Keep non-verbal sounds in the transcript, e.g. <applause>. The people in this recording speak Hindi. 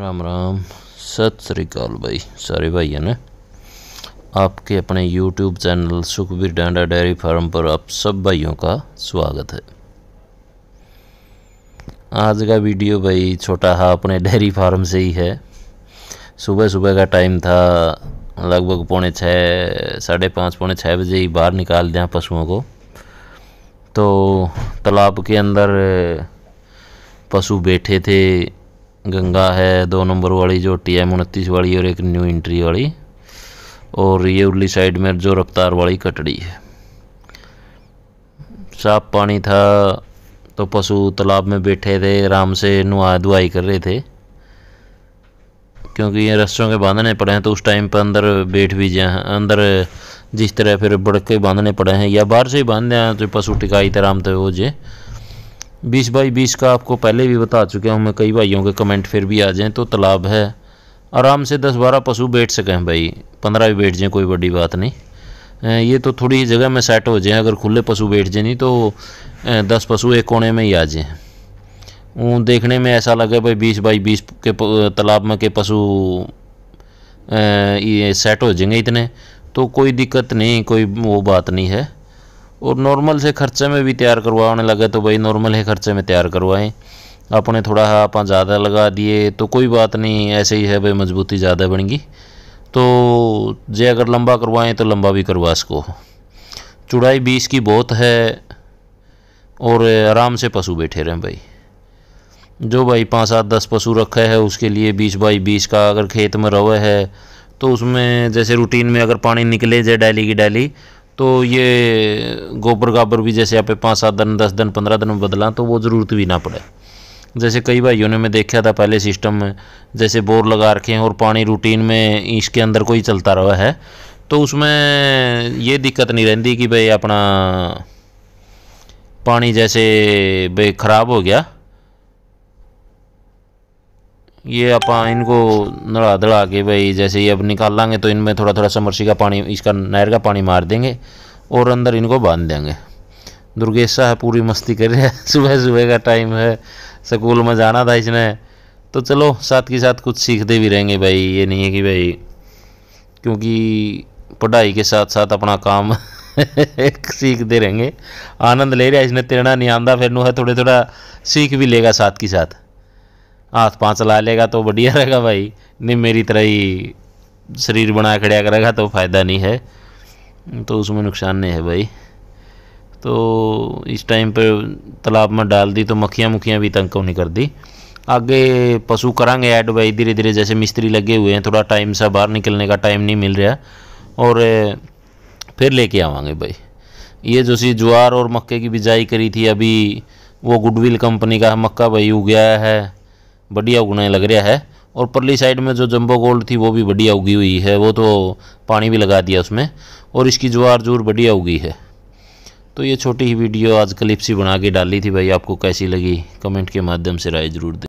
राम राम सत श्रीकाल भाई सारे भाई है ना आपके अपने YouTube channel Sukhbir Danda dairy farm पर आप सब भाइयों का स्वागत है आज का वीडियो भाई छोटा हा अपने डेयरी फार्म से ही है सुबह सुबह का टाइम था लगभग पौने छः साढ़े पाँच पौने छः बजे ही बाहर निकाल दें पशुओं को तो तालाब के अंदर पशु बैठे थे गंगा है दो नंबर वाली जो टी एम उनतीस वाली और एक न्यू एंट्री वाली और ये उल्ली साइड में जो रफ्तार वाली कटड़ी है साफ पानी था तो पशु तालाब में बैठे थे आराम से नुहा धुआई कर रहे थे क्योंकि ये रस्सों के बांधने पड़े हैं तो उस टाइम पर अंदर बैठ भी जाए अंदर जिस तरह फिर बड़के बांधने पड़े हैं या बाहर से ही बांध दें तो पशु टिकाई तरह आराम तो हो जे बीस बाई बीस का आपको पहले भी बता चुका हूँ मैं कई भाइयों के कमेंट फिर भी आ जाएँ तो तालाब है आराम से दस बारह पशु बैठ सकें भाई पंद्रह भी बैठ जाएँ कोई बड़ी बात नहीं ये तो थोड़ी जगह में सेट हो जाए अगर खुले पशु बैठ जाए नहीं तो दस पशु एक कोने में ही आ जाए ऊँ देखने में ऐसा लगे भाई बीस बाई बीस के तालाब में के पशु ये सेट हो जाएंगे इतने तो कोई दिक्कत नहीं कोई वो बात नहीं है और नॉर्मल से खर्चे में भी तैयार करवाने लगे तो भाई नॉर्मल ही खर्चे में तैयार करवाएं अपने थोड़ा आप ज़्यादा लगा दिए तो कोई बात नहीं ऐसे ही है भाई मजबूती ज़्यादा बनेगी तो जे अगर लंबा करवाएं तो लंबा भी करवा सको चुड़ाई बीस की बहुत है और आराम से पशु बैठे रहें भाई जो भाई पाँच सात दस पशु रखे है उसके लिए बीस बाई बीस का अगर खेत में रवे है तो उसमें जैसे रूटीन में अगर पानी निकले जाए डाली की डाली तो ये गोबर गाबर भी जैसे आप पाँच सात दिन दस दिन पंद्रह दिन में बदला तो वो ज़रूरत भी ना पड़े जैसे कई भाइयों ने मैं देखा था पहले सिस्टम में जैसे बोर लगा रखे हैं और पानी रूटीन में इसके अंदर कोई चलता रहा है तो उसमें ये दिक्कत नहीं रहती कि भाई अपना पानी जैसे भाई ख़राब हो गया ये आप इनको नड़ा दड़ा के भाई जैसे ये अब निकाल लाएंगे तो इनमें थोड़ा थोड़ा समरसी का पानी इसका नहर का पानी मार देंगे और अंदर इनको बांध देंगे दुर्गेशा है पूरी मस्ती कर रहे है <laughs> सुबह सुबह का टाइम है स्कूल में जाना था इसने तो चलो साथ के साथ कुछ सीखते भी रहेंगे भाई ये नहीं है कि भाई क्योंकि पढ़ाई के साथ साथ अपना काम <laughs> सीखते रहेंगे आनंद ले रहा है इसने तेरना नहीं आंदा फिर है थोड़े थोड़ा सीख भी लेगा साथ के साथ हाथ पाँच चला लेगा तो बढ़िया रहेगा भाई नहीं मेरी तरह ही शरीर बना खड़ा करेगा तो फ़ायदा नहीं है तो उसमें नुकसान नहीं है भाई तो इस टाइम पर तालाब में डाल दी तो मक्खियाँ मुखियाँ भी तंग नहीं कर दी आगे पशु करांगे ऐड भाई धीरे धीरे जैसे मिस्त्री लगे हुए हैं थोड़ा टाइम सा बाहर निकलने का टाइम नहीं मिल रहा और फिर लेके आवांगे भाई ये जो सी ज्वार और मक्के की बिजाई करी थी अभी वो गुडविल कंपनी का मक्का भाई उगया है बढ़िया उगने लग रहा है और परली साइड में जो जंबो गोल्ड थी वो भी बढ़िया उगी हुई है वो तो पानी भी लगा दिया उसमें और इसकी जुआर जूर बढ़िया उगी है तो ये छोटी ही वीडियो आज क्लिप्स ही बना के डाली थी भाई आपको कैसी लगी कमेंट के माध्यम से राय ज़रूर दे